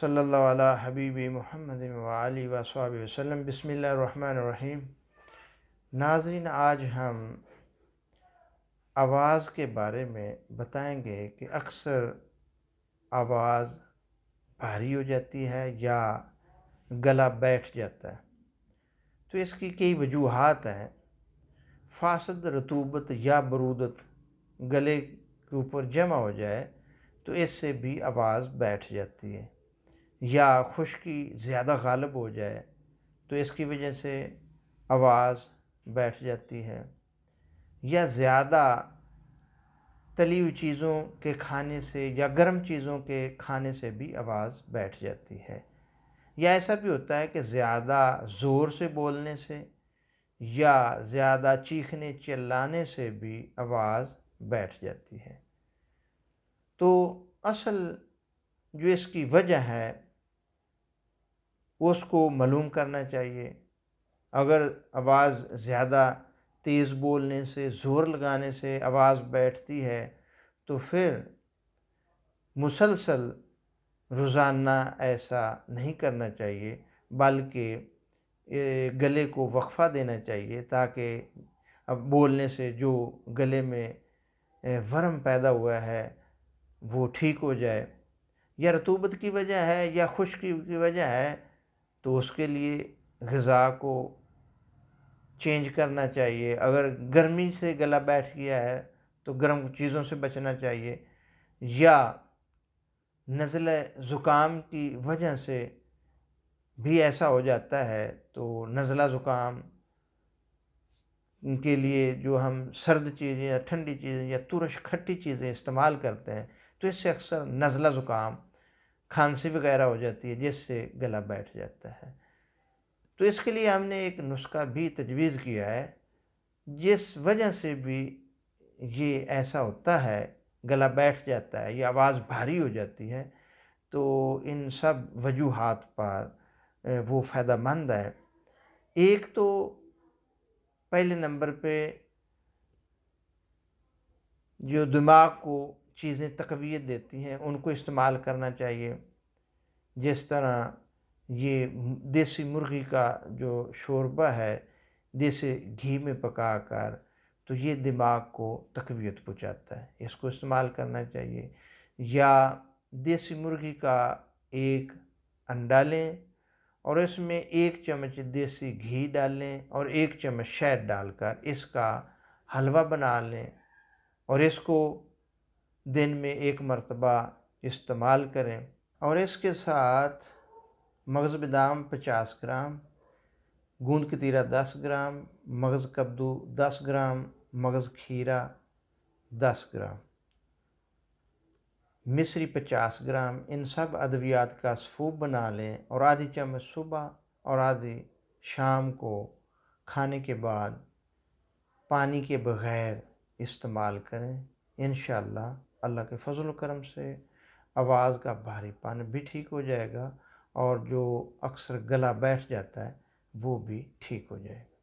सल्ला वाला हबीबी मोहम्मद वाली वसलम बसमीम नाजरीन आज हम आवाज़ के बारे में बताएंगे कि अक्सर आवाज़ भारी हो जाती है या गला बैठ जाता है तो इसकी कई वजूहत हैं फासद रतूबत या बरूदत गले के ऊपर जमा हो जाए तो इससे भी आवाज़ बैठ जाती है या खुश्की ज़्यादा गालब हो जाए तो इसकी वजह से आवाज़ बैठ जाती है या ज़्यादा तली हुई चीज़ों के खाने से या गर्म चीज़ों के खाने से भी आवाज़ बैठ जाती है या ऐसा भी होता है कि ज़्यादा ज़ोर से बोलने से या ज़्यादा चीखने चिल्लाने से भी आवाज़ बैठ जाती है तो असल जो इसकी वजह है उसको मालूम करना चाहिए अगर आवाज़ ज़्यादा तेज़ बोलने से ज़ोर लगाने से आवाज़ बैठती है तो फिर मुसलसल रोज़ाना ऐसा नहीं करना चाहिए बल्कि गले को वक्फ़ा देना चाहिए ताकि अब बोलने से जो गले में वर्म पैदा हुआ है वो ठीक हो जाए या रतूबत की वजह है या खुश्की की वजह है तो उसके लिए गज़ा को चेंज करना चाहिए अगर गर्मी से गला बैठ गया है तो गर्म चीज़ों से बचना चाहिए या नज़ल ज़ुकाम की वजह से भी ऐसा हो जाता है तो नज़ला ज़ुकाम के लिए जो हम सर्द चीज़ें या ठंडी चीज़ें या तुरश खट्टी चीज़ें इस्तेमाल करते हैं तो इससे अक्सर नज़ला ज़ुकाम खांसी वगैरह हो जाती है जिससे गला बैठ जाता है तो इसके लिए हमने एक नुस्खा भी तजवीज़ किया है जिस वजह से भी ये ऐसा होता है गला बैठ जाता है या आवाज़ भारी हो जाती है तो इन सब वजूहत पर वो फ़ायदा मंद है एक तो पहले नंबर पे जो दिमाग को चीज़ें तकवीत देती हैं उनको इस्तेमाल करना चाहिए जिस तरह ये देसी मुर्गी का जो शोरबा है देसी घी में पका कर तो ये दिमाग को तकवीत पहुँचाता है इसको इस्तेमाल करना चाहिए या देसी मुर्गी का एक अंडा लें और इसमें एक चम्मच देसी घी डालें और एक चम्मच शहद डालकर इसका हलवा बना लें और इसको दिन में एक मरतबा इस्तेमाल करें और इसके साथ मगज़ बदाम पचास ग्राम गूंद तीरा दस ग्राम मगज़ कद्दू दस ग्राम मगज़ खीरा दस ग्राम मिश्री पचास ग्राम इन सब अद्वियात का सफूप बना लें और आधी चम्मच सुबह और आधी शाम को खाने के बाद पानी के बग़ैर इस्तेमाल करें इन अल्लाह के फजल करम से आवाज़ का भारीपन भी ठीक हो जाएगा और जो अक्सर गला बैठ जाता है वो भी ठीक हो जाएगा